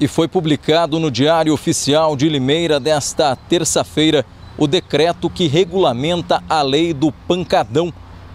e foi publicado no Diário Oficial de Limeira desta terça-feira o decreto que regulamenta a lei do pancadão.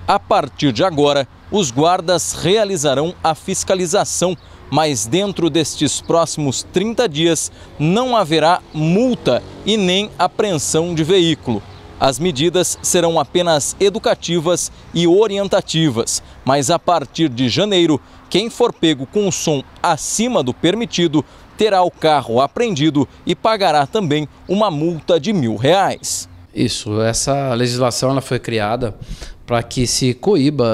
A partir de agora, os guardas realizarão a fiscalização, mas dentro destes próximos 30 dias não haverá multa e nem apreensão de veículo. As medidas serão apenas educativas e orientativas, mas a partir de janeiro, quem for pego com o som acima do permitido terá o carro apreendido e pagará também uma multa de mil reais. Isso, essa legislação ela foi criada para que se coíba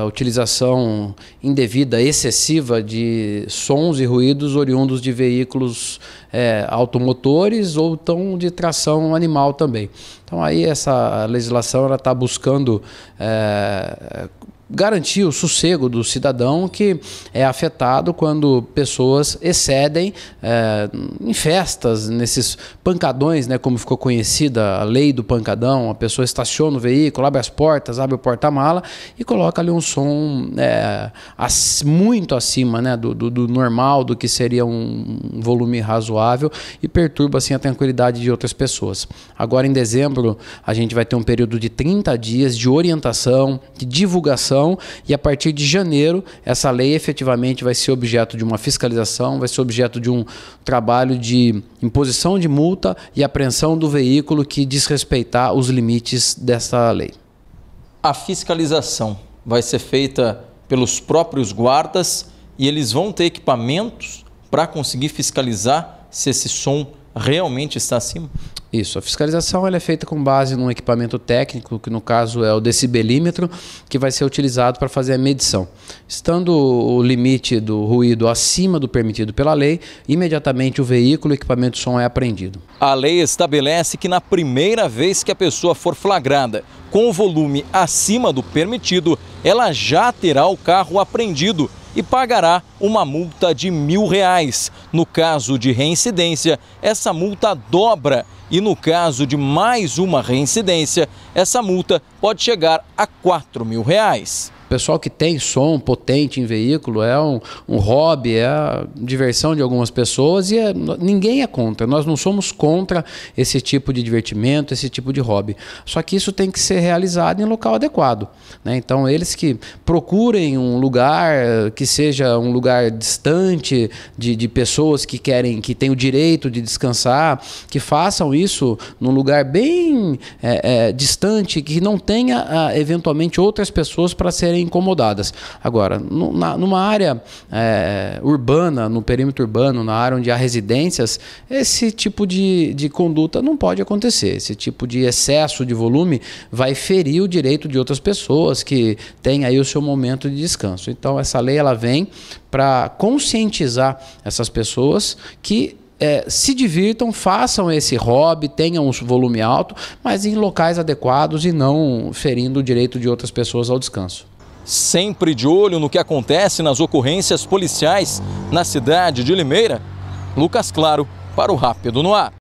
a utilização indevida, excessiva de sons e ruídos oriundos de veículos é, automotores ou tão de tração animal também. Então aí essa legislação está buscando é, garantir o sossego do cidadão que é afetado quando pessoas excedem é, em festas, nesses pancadões, né, como ficou conhecida a lei do pancadão, a pessoa estaciona o veículo, abre as portas, abre o porta-mala e coloca ali um som é, muito acima né, do, do, do, normal, do que seria um volume razoável e perturba assim a tranquilidade de outras pessoas. Agora em dezembro a gente vai ter um período de 30 dias de orientação, de divulgação e a partir de janeiro essa lei efetivamente vai ser objeto de uma fiscalização, vai ser objeto de um trabalho de imposição de multa e apreensão do veículo que desrespeitar os limites dessa lei. A fiscalização vai ser feita pelos próprios guardas e eles vão ter equipamentos para conseguir fiscalizar se esse som realmente está acima? Isso, a fiscalização ela é feita com base num equipamento técnico, que no caso é o decibelímetro, que vai ser utilizado para fazer a medição. Estando o limite do ruído acima do permitido pela lei, imediatamente o veículo e o equipamento som é apreendido. A lei estabelece que na primeira vez que a pessoa for flagrada com o volume acima do permitido, ela já terá o carro apreendido e pagará uma multa de mil reais. No caso de reincidência, essa multa dobra e no caso de mais uma reincidência, essa multa pode chegar a quatro mil reais pessoal que tem som potente em veículo é um, um hobby, é a diversão de algumas pessoas e é, ninguém é contra. Nós não somos contra esse tipo de divertimento, esse tipo de hobby. Só que isso tem que ser realizado em local adequado. Né? Então, eles que procurem um lugar que seja um lugar distante de, de pessoas que querem, que têm o direito de descansar, que façam isso num lugar bem é, é, distante, que não tenha ah, eventualmente outras pessoas para serem incomodadas. Agora, numa, numa área é, urbana, no perímetro urbano, na área onde há residências, esse tipo de, de conduta não pode acontecer. Esse tipo de excesso de volume vai ferir o direito de outras pessoas que têm aí o seu momento de descanso. Então, essa lei ela vem para conscientizar essas pessoas que é, se divirtam, façam esse hobby, tenham um volume alto, mas em locais adequados e não ferindo o direito de outras pessoas ao descanso sempre de olho no que acontece nas ocorrências policiais na cidade de Limeira, Lucas Claro para o Rápido no Ar.